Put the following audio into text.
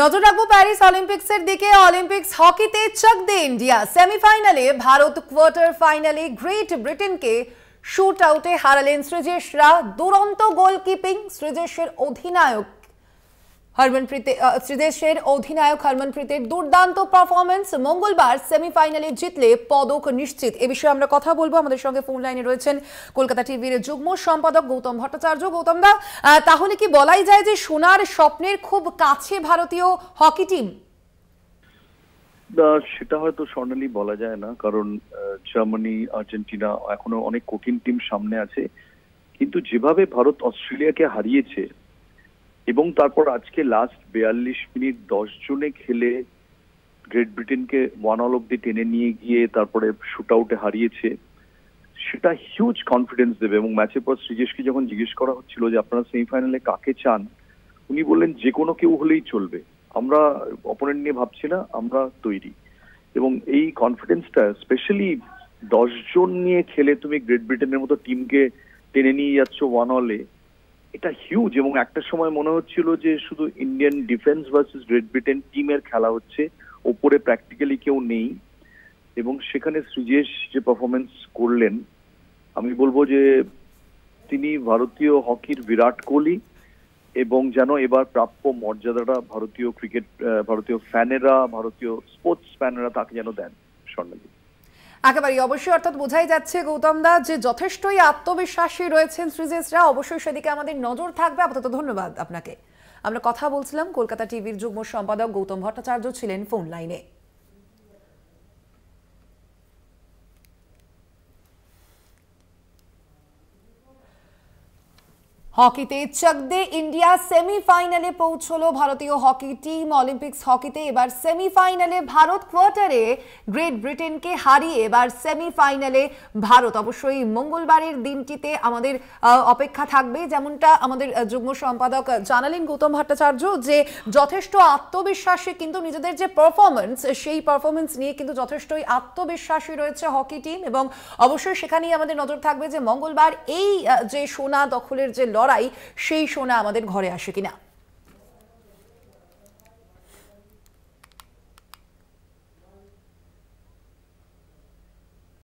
নজর রাখবো প্যারিস অলিম্পিক্সের দিকে অলিম্পিক্স হকিতে চক দে ইন্ডিয়া সেমিফাইনালে ভারত কোয়ার্টার ফাইনালে গ্রেট ব্রিটেনকে শুট আউটে হারালেন রা দুরন্ত গোলকিপিং সৃজেশের অধিনায়ক হরমনপ্রীত শ্রীদেশের অধিনায়ক হরমনপ্রীতের দুর্দান্ত পারফরমেন্স মঙ্গলবার সেমিফাইনালে জিতলে পদক নিশ্চিত এ বিষয়ে আমরা কথা বলবো আমাদের সঙ্গে ফোন লাইনে রয়েছেন কলকাতা টিভির যুগ্ম সম্পাদক গৌতম ভট্টাচার্য গৌতম দা তাহলে কি বলাই যায় যে সোনার স্বপ্নের খুব কাছে ভারতীয় হকি টিম সেটা হয়তো স্বর্ণালী বলা যায় না কারণ জার্মানি আর্জেন্টিনা এখনো অনেক কঠিন টিম সামনে আছে কিন্তু যেভাবে ভারত অস্ট্রেলিয়াকে হারিয়েছে এবং তারপর আজকে লাস্ট বিয়াল্লিশ মিনিট দশ জনে খেলে গ্রেট ব্রিটেনকে ওয়ান অল অব্দি টেনে নিয়ে গিয়ে তারপরে শুট আউটে হারিয়েছে সেটা হিউজ কনফিডেন্স দেবে এবং ম্যাচের পর শ্রীজেশকে যখন জিজ্ঞেস করা হচ্ছিল যে আপনারা সেমিফাইনালে কাকে চান উনি বললেন যে কোনো কেউ হলেই চলবে আমরা অপোনেন্ট নিয়ে ভাবছি না আমরা তৈরি এবং এই কনফিডেন্সটা স্পেশালি দশজন নিয়ে খেলে তুমি গ্রেট ব্রিটেনের মতো টিমকে টেনে নিয়ে যাচ্ছ ওয়ান অলে এটা হিউজ এবং একটা সময় মনে হচ্ছিল যে শুধু Indian defence versus great Britain টিমের খেলা হচ্ছে ওপরে প্র্যাকটিক্যালি কেউ নেই এবং সেখানে সৃজেশ যে পারফরমেন্স করলেন আমি বলবো যে তিনি ভারতীয় হকির বিরাট কোহলি এবং যেন এবার প্রাপ্য মর্যাদাটা ভারতীয় ক্রিকেট ভারতীয় ফ্যানেরা ভারতীয় স্পোর্টস ফ্যানেরা তাকে যেন দেন স্বর্ণজিৎ একেবারেই অবশ্যই অর্থাৎ বোঝাই যাচ্ছে গৌতম দা যে যথেষ্টই আত্মবিশ্বাসী রয়েছেন সৃজেশরা অবশ্যই সেদিকে আমাদের নজর থাকবে আপাতত ধন্যবাদ আপনাকে আমরা কথা বলছিলাম কলকাতা টিভির যুগ্ম সম্পাদক গৌতম ভট্টাচার্য ছিলেন ফোন লাইনে হকিতে চক দে ইন্ডিয়া সেমিফাইনালে পৌঁছল ভারতীয় হকি টিম অলিম্পিক্স হকিতে এবার সেমিফাইনালে ভারত কোয়ার্টারে গ্রেট ব্রিটেনকে হারিয়ে এবার সেমিফাইনালে ভারত অবশ্যই মঙ্গলবারের দিনটিতে আমাদের অপেক্ষা থাকবে যেমনটা আমাদের যুগ্ম সম্পাদক জানালেন গৌতম ভট্টাচার্য যে যথেষ্ট আত্মবিশ্বাসী কিন্তু নিজেদের যে পারফরমেন্স সেই পারফরমেন্স নিয়ে কিন্তু যথেষ্টই আত্মবিশ্বাসী রয়েছে হকি টিম এবং অবশ্যই সেখানেই আমাদের নজর থাকবে যে মঙ্গলবার এই যে সোনা দখলের যে লড়াই লড়াই সেই সোনা আমাদের ঘরে আসে কিনা